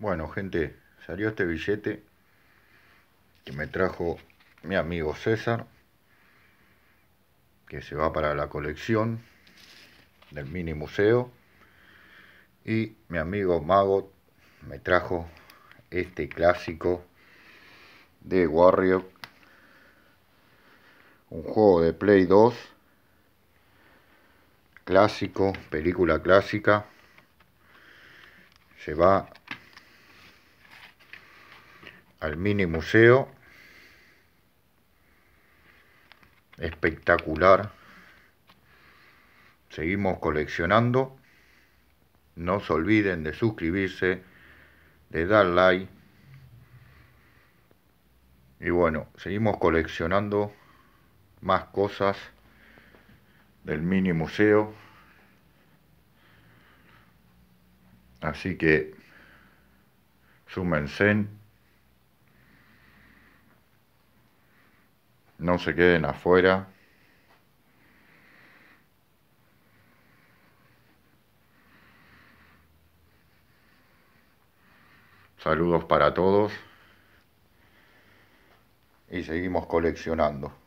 Bueno, gente, salió este billete que me trajo mi amigo César, que se va para la colección del mini museo. Y mi amigo Magot me trajo este clásico de Warrior, un juego de Play 2, clásico, película clásica. Se va al mini museo. Espectacular. Seguimos coleccionando. No se olviden de suscribirse, de dar like. Y bueno, seguimos coleccionando más cosas del mini museo. Así que súmense. no se queden afuera. Saludos para todos y seguimos coleccionando.